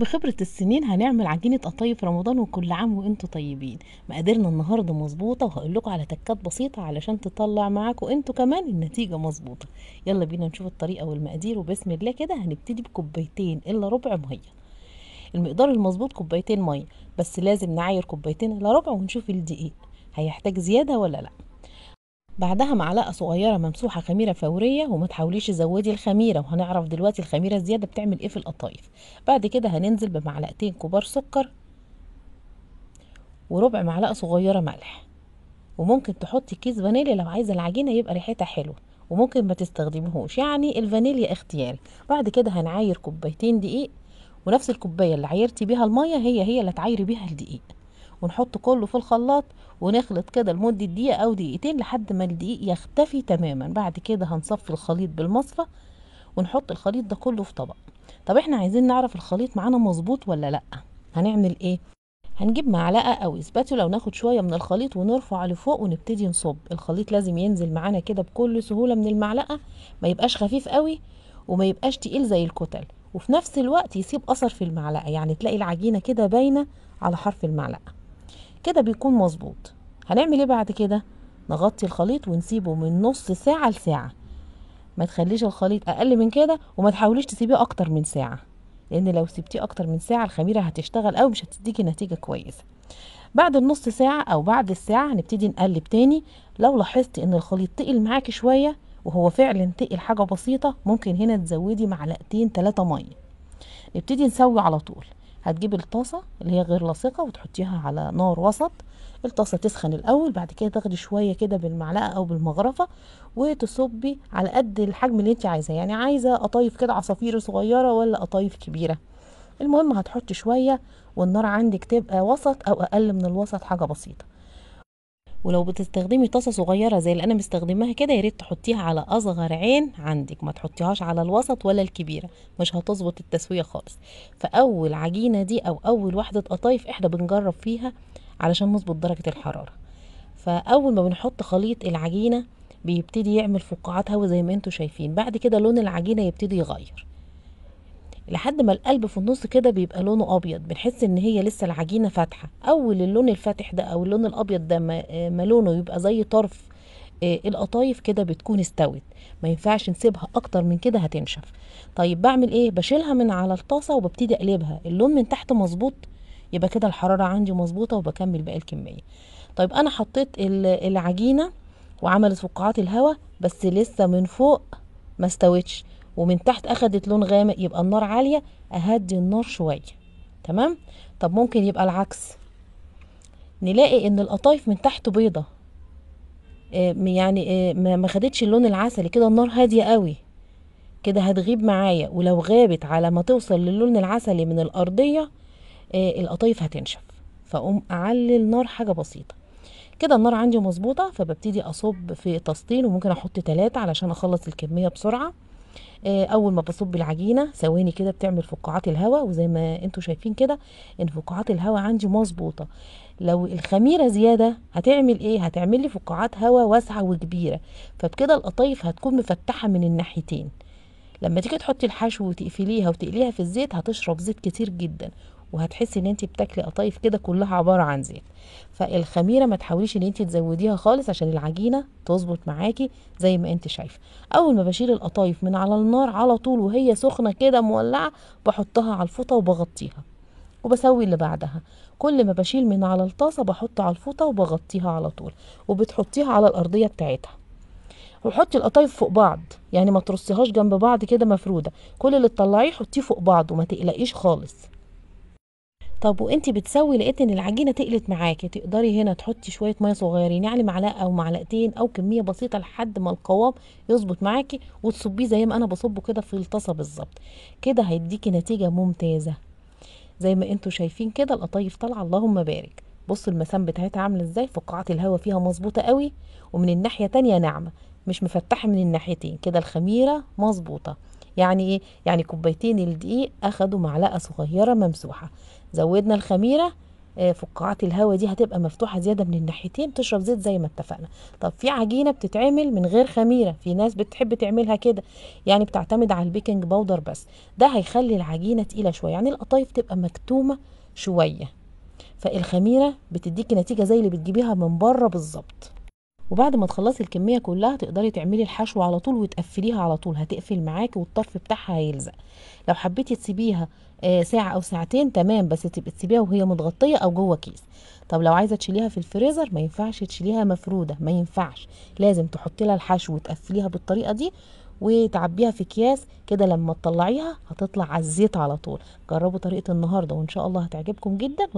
بخبرة السنين هنعمل عجينة قطايف رمضان وكل عام وانتوا طيبين مقاديرنا النهاردة مظبوطة وهقول لكم على تكات بسيطة علشان تطلع معاكم انتوا كمان النتيجة مظبوطة يلا بينا نشوف الطريقة والمقادير وبسم الله كده هنبتدي بكوبايتين الا ربع مية المقدار المظبوط كوبايتين مية بس لازم نعاير كوبايتين الا ربع ونشوف الدقيق هيحتاج زيادة ولا لأ بعدها معلقه صغيره ممسوحه خميره فوريه وما تحاوليش تزودي الخميره وهنعرف دلوقتي الخميره الزياده بتعمل ايه في القطايف بعد كده هننزل بمعلقتين كبار سكر وربع معلقه صغيره ملح وممكن تحطي كيس فانيليا لو عايزه العجينه يبقى ريحتها حلوه وممكن ما تستخدمهوش يعني الفانيليا اختياري بعد كده هنعاير كوبايتين دقيق ونفس الكوبايه اللي عايرتي بيها الميه هي هي اللي تعايري بيها الدقيق ونحط كله في الخلاط ونخلط كده لمدة دقيقة أو دقيقتين لحد ما الدقيق يختفي تماما بعد كده هنصفي الخليط بالمصفى ونحط الخليط ده كله في طبق طب احنا عايزين نعرف الخليط معانا مظبوط ولا لأ هنعمل ايه هنجيب معلقه او لو ناخد شويه من الخليط ونرفع لفوق ونبتدي نصب الخليط لازم ينزل معانا كده بكل سهوله من المعلقه ما يبقاش خفيف قوي وما يبقاش تقيل زي الكتل وفي نفس الوقت يسيب اثر في المعلقه يعني تلاقي العجينه كده باينه على حرف المعلقه كده بيكون مظبوط هنعمل ايه بعد كده نغطي الخليط ونسيبه من نص ساعة لساعة ما تخليش الخليط اقل من كده وما تحاوليش تسيبيه اكتر من ساعة لان لو سبتيه اكتر من ساعة الخميرة هتشتغل او مش هتديكي نتيجة كويسة بعد النص ساعة او بعد الساعة هنبتدي نقلب تاني لو لاحظت ان الخليط تقل معاكي شوية وهو فعلا تقل حاجة بسيطة ممكن هنا تزودي معلقتين تلاتة مية نبتدي نسوي على طول هتجيب الطاسة اللي هي غير لاصقة وتحطيها على نار وسط الطاسة تسخن الأول بعد كده تاخدي شوية كده بالمعلقة أو بالمغرفة وتصبي على قد الحجم اللي انت عايزاه يعني عايزة قطايف كده عصافير صغيرة ولا قطايف كبيرة المهم هتحطي شوية والنار عندك تبقى وسط أو أقل من الوسط حاجة بسيطة ولو بتستخدمي طاسه صغيره زي اللي انا مستخدماها كده يا ريت تحطيها على اصغر عين عندك ما تحطيهاش على الوسط ولا الكبيره مش هتظبط التسويه خالص فاول عجينه دي او اول واحده قطايف احنا بنجرب فيها علشان نظبط درجه الحراره فاول ما بنحط خليط العجينه بيبتدي يعمل فقاعات هواء زي ما انتوا شايفين بعد كده لون العجينه يبتدي يغير لحد ما القلب في النص كده بيبقى لونه ابيض بنحس ان هي لسه العجينه فاتحه اول اللون الفاتح ده او اللون الابيض ده ما آه، لونه يبقى زي طرف آه، القطايف كده بتكون استوت ما ينفعش نسيبها اكتر من كده هتنشف طيب بعمل ايه بشيلها من على الطاسه وببتدي اقلبها اللون من تحت مظبوط يبقى كده الحراره عندي مظبوطه وبكمل باقي الكميه طيب انا حطيت العجينه وعملت فقاعات الهواء بس لسه من فوق ما استوتش ومن تحت اخدت لون غامق يبقى النار عاليه اهدي النار شويه تمام طب ممكن يبقى العكس نلاقي ان القطايف من تحت بيضه آه، يعني آه، ما خدتش اللون العسلي كده النار هاديه قوي كده هتغيب معايا ولو غابت على ما توصل للون العسلي من الارضيه آه، القطايف هتنشف فاقوم اعلي النار حاجه بسيطه كده النار عندي مظبوطه فببتدي اصب في تسطيل وممكن احط ثلاثة علشان اخلص الكميه بسرعه آه، اول ما بصب العجينه ثواني كده بتعمل فقاعات الهواء وزي ما انتم شايفين كده ان فقاعات الهواء عندي مظبوطه لو الخميره زياده هتعمل ايه هتعمل لي فقاعات هواء واسعه وكبيره فبكده القطايف هتكون مفتحه من الناحيتين لما تيجي تحطي الحشو وتقفليها وتقليها في الزيت هتشرب زيت كتير جدا وهتحسي ان انت بتاكلي قطايف كده كلها عباره عن زيت فالخميره ما تحاوليش ان انت تزوديها خالص عشان العجينه تظبط معاكي زي ما انت شايفه اول ما بشيل القطايف من على النار على طول وهي سخنه كده مولعه بحطها على الفوطه وبغطيها وبسوي اللي بعدها كل ما بشيل من على الطاسه بحط على الفوطه وبغطيها على طول وبتحطيها على الارضيه بتاعتها وحطي القطايف فوق بعض يعني ما ترصيهاش جنب بعض كده مفروده كل اللي تطلعيه حطيه فوق بعض وما تقلقيش خالص طب وانت بتسوي لقيت ان العجينه تقلت معاكي تقدري هنا تحطي شويه ميه صغيرين يعني معلقه او معلقتين او كميه بسيطه لحد ما القوام يظبط معاكي وتصبيه زي ما انا بصبه كده في الطاسه بالظبط كده هيديكي نتيجه ممتازه زي ما انتوا شايفين كده القطايف طالعه اللهم بارك بص المسام بتاعتها عامله ازاي فقاعات الهواء فيها مظبوطه قوي ومن الناحيه تانية ناعمه مش مفتحه من الناحيتين كده الخميره مظبوطه يعني ايه يعني كوبايتين الدقيق اخدوا معلقه صغيره ممسوحه زودنا الخميره آه، فقاعات الهواء دي هتبقى مفتوحه زياده من الناحيتين تشرب زيت زي ما اتفقنا طب في عجينه بتتعمل من غير خميره في ناس بتحب تعملها كده يعني بتعتمد على البيكنج باودر بس ده هيخلي العجينه تقيله شويه يعني القطايف تبقى مكتومه شويه فالخميره بتديكي نتيجه زي اللي بتجيبيها من بره بالظبط وبعد ما تخلصي الكميه كلها تقدري تعملي الحشو على طول وتقفليها على طول هتقفل معاكي والطرف بتاعها هيلزق لو حبيتي تسيبيها آه، ساعه او ساعتين تمام بس تبقي تسيبيها وهي متغطيه او جوه كيس طب لو عايزه تشيليها في الفريزر ما ينفعش تشيليها مفروده ما ينفعش لازم تحطي لها الحشو وتقفليها بالطريقه دي وتعبيها في اكياس كده لما تطلعيها هتطلع على الزيت على طول جربوا طريقه النهارده وان شاء الله هتعجبكم جدا